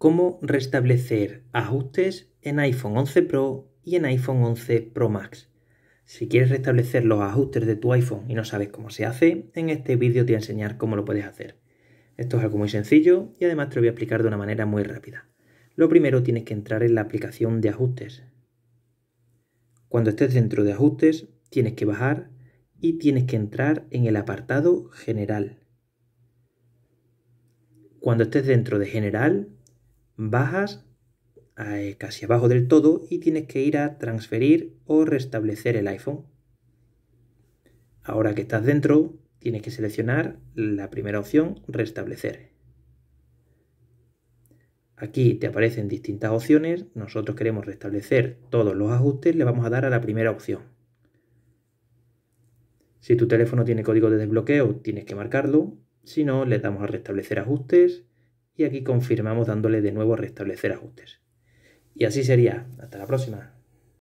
cómo restablecer ajustes en iPhone 11 Pro y en iPhone 11 Pro Max. Si quieres restablecer los ajustes de tu iPhone y no sabes cómo se hace, en este vídeo te voy a enseñar cómo lo puedes hacer. Esto es algo muy sencillo y además te lo voy a explicar de una manera muy rápida. Lo primero tienes que entrar en la aplicación de ajustes. Cuando estés dentro de ajustes, tienes que bajar y tienes que entrar en el apartado general. Cuando estés dentro de general, bajas eh, casi abajo del todo y tienes que ir a transferir o restablecer el iPhone. Ahora que estás dentro, tienes que seleccionar la primera opción, restablecer. Aquí te aparecen distintas opciones, nosotros queremos restablecer todos los ajustes, le vamos a dar a la primera opción. Si tu teléfono tiene código de desbloqueo, tienes que marcarlo, si no, le damos a restablecer ajustes y aquí confirmamos dándole de nuevo restablecer ajustes. Y así sería. Hasta la próxima.